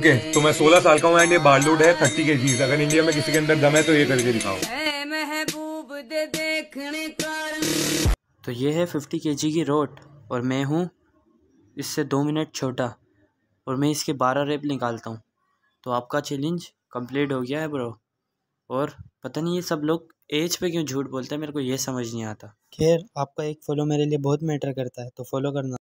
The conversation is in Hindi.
ओके तो मैं सोलह साल का हूँ एंड ये बार लोड है थर्टी के अगर इंडिया में किसी के अंदर दम है तो ये करके दिखाओ तो ये है फिफ्टी के की रोट और मैं हूँ इससे दो मिनट छोटा और मैं इसके बारह रेप निकालता हूँ तो आपका चैलेंज कंप्लीट हो गया है ब्रो और पता नहीं ये सब लोग एज पे क्यों झूठ बोलते हैं मेरे को ये समझ नहीं आता खैर आपका एक फॉलो मेरे लिए बहुत मैटर करता है तो फॉलो करना